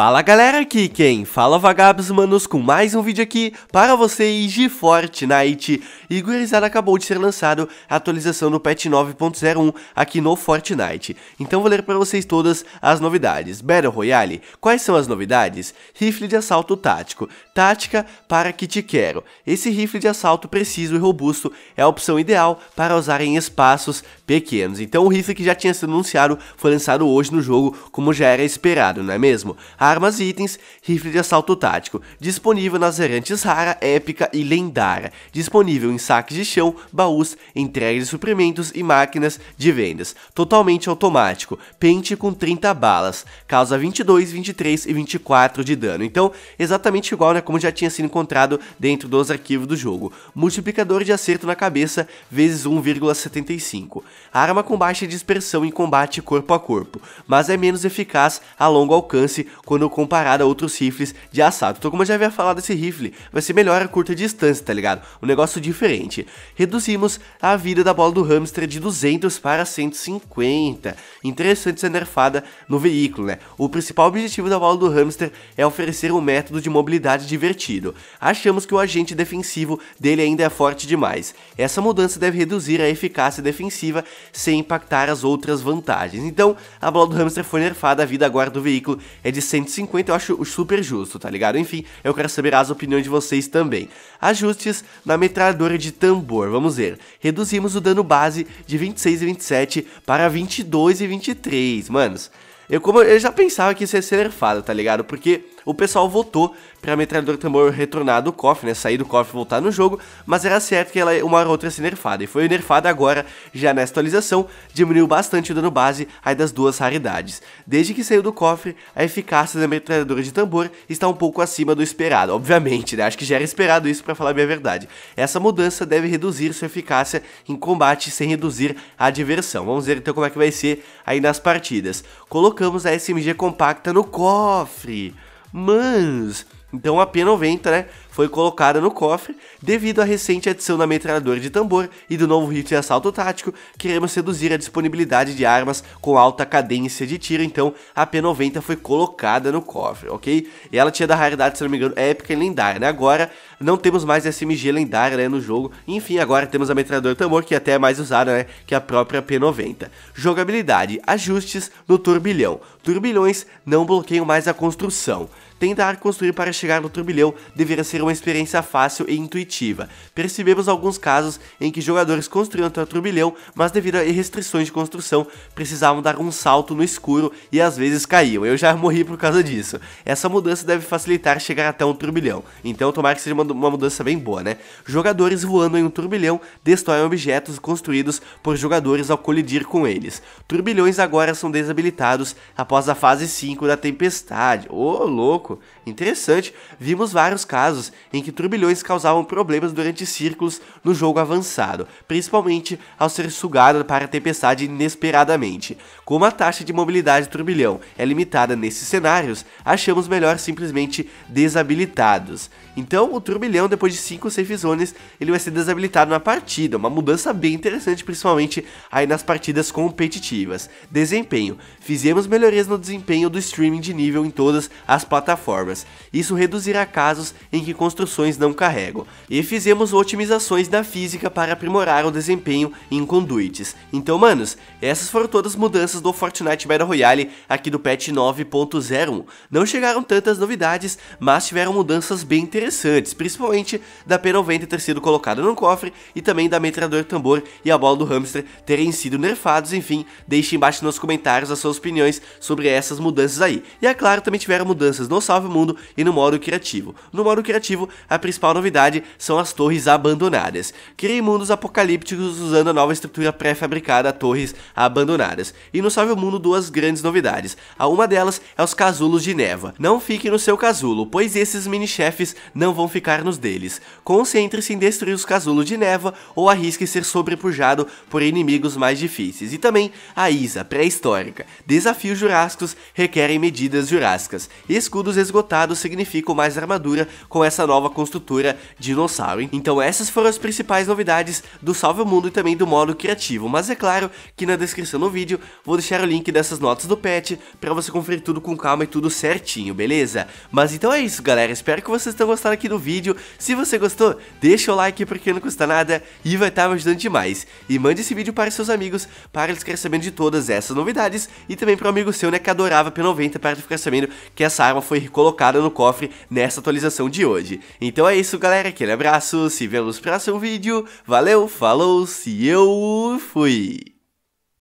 Fala galera, aqui quem fala é vagabos manos com mais um vídeo aqui para vocês de Fortnite E gurizada acabou de ser lançado a atualização do patch 9.01 aqui no Fortnite Então vou ler para vocês todas as novidades Battle Royale, quais são as novidades? Rifle de assalto tático, tática para que te quero Esse rifle de assalto preciso e robusto é a opção ideal para usar em espaços pequenos Então o rifle que já tinha sido anunciado foi lançado hoje no jogo como já era esperado, não é mesmo? A armas e itens, rifle de assalto tático, disponível nas variantes rara, épica e lendária, disponível em saques de chão, baús, entrega de suprimentos e máquinas de vendas, totalmente automático, pente com 30 balas, causa 22, 23 e 24 de dano, então exatamente igual né, como já tinha sido encontrado dentro dos arquivos do jogo, multiplicador de acerto na cabeça vezes 1,75, arma com baixa dispersão em combate corpo a corpo, mas é menos eficaz a longo alcance quando quando comparado a outros rifles de assado. Então como eu já havia falado, esse rifle vai ser melhor a curta distância, tá ligado? Um negócio diferente. Reduzimos a vida da bola do hamster de 200 para 150. Interessante essa nerfada no veículo, né? O principal objetivo da bola do hamster é oferecer um método de mobilidade divertido. Achamos que o agente defensivo dele ainda é forte demais. Essa mudança deve reduzir a eficácia defensiva sem impactar as outras vantagens. Então, a bola do hamster foi nerfada, a vida agora do veículo é de 100 150 eu acho super justo, tá ligado? Enfim, eu quero saber as opiniões de vocês também. Ajustes na metralhadora de tambor, vamos ver. Reduzimos o dano base de 26 e 27 para 22 e 23, manos. Eu, como, eu já pensava que isso ia ser nerfado, tá ligado? Porque o pessoal votou pra metralhadora tambor retornar do cofre, né? Sair do cofre, e voltar no jogo, mas era certo que ela uma hora ou outra ia ser nerfada. E foi nerfada agora, já nessa atualização, diminuiu bastante o dano base aí das duas raridades. Desde que saiu do cofre, a eficácia da metralhadora de tambor está um pouco acima do esperado, obviamente, né? Acho que já era esperado isso para falar a minha verdade. Essa mudança deve reduzir sua eficácia em combate sem reduzir a diversão. Vamos ver então como é que vai ser aí nas partidas. Colocamos a SMG compacta no cofre. Mas, então a P90, né? foi colocada no cofre devido à recente adição da metralhadora de tambor e do novo rifle assalto tático, queremos reduzir a disponibilidade de armas com alta cadência de tiro, então a P90 foi colocada no cofre, ok? E ela tinha da raridade, se não me engano, épica e lendária, né? Agora não temos mais SMG lendária né, no jogo, enfim, agora temos a metralhadora tambor, que é até é mais usada, né, que a própria P90. Jogabilidade, ajustes no turbilhão. Turbilhões não bloqueiam mais a construção. Tentar construir para chegar no turbilhão deveria ser uma uma experiência fácil e intuitiva. Percebemos alguns casos em que jogadores construíam até o turbilhão, mas devido a restrições de construção, precisavam dar um salto no escuro e às vezes caíam. Eu já morri por causa disso. Essa mudança deve facilitar chegar até um turbilhão, então tomara que seja uma, uma mudança bem boa, né? Jogadores voando em um turbilhão destroem objetos construídos por jogadores ao colidir com eles. Turbilhões agora são desabilitados após a fase 5 da tempestade. Ô, oh, louco! Interessante. Vimos vários casos em que turbilhões causavam problemas durante círculos no jogo avançado, principalmente ao ser sugado para a tempestade inesperadamente. Como a taxa de mobilidade do turbilhão é limitada nesses cenários, achamos melhor simplesmente desabilitados. Então, o turbilhão, depois de 5 safe zones, ele vai ser desabilitado na partida, uma mudança bem interessante, principalmente aí nas partidas competitivas. Desempenho. Fizemos melhorias no desempenho do streaming de nível em todas as plataformas. Isso reduzirá casos em que construções não carregam, e fizemos otimizações da física para aprimorar o desempenho em conduites. Então, manos, essas foram todas as mudanças do Fortnite Battle Royale aqui do patch 9.01. Não chegaram tantas novidades, mas tiveram mudanças bem interessantes, principalmente da P90 ter sido colocada no cofre e também da metralhadora tambor e a bola do hamster terem sido nerfados, enfim, deixe embaixo nos comentários as suas opiniões sobre essas mudanças aí. E é claro, também tiveram mudanças no Salve Mundo e no modo criativo. No modo criativo a principal novidade são as torres abandonadas. Crie mundos apocalípticos usando a nova estrutura pré-fabricada torres abandonadas. E no Salve o Mundo duas grandes novidades. A uma delas é os casulos de neva. Não fique no seu casulo, pois esses mini-chefes não vão ficar nos deles. Concentre-se em destruir os casulos de neva ou arrisque ser sobrepujado por inimigos mais difíceis. E também a Isa, pré-histórica. Desafios jurássicos requerem medidas jurássicas. Escudos esgotados significam mais armadura com essa essa nova construtora Dinossauro. Então essas foram as principais novidades do Salve o Mundo e também do modo criativo, mas é claro que na descrição do vídeo vou deixar o link dessas notas do patch para você conferir tudo com calma e tudo certinho, beleza? Mas então é isso galera, espero que vocês tenham gostado aqui do vídeo, se você gostou, deixa o like porque não custa nada e vai estar tá me ajudando demais. E mande esse vídeo para seus amigos para eles querem sabendo de todas essas novidades e também para o amigo seu né, que adorava P90 para ficar sabendo que essa arma foi colocada no cofre nessa atualização de hoje. Então é isso, galera. Aquele abraço, se vemos no próximo vídeo. Valeu, falou, se eu fui!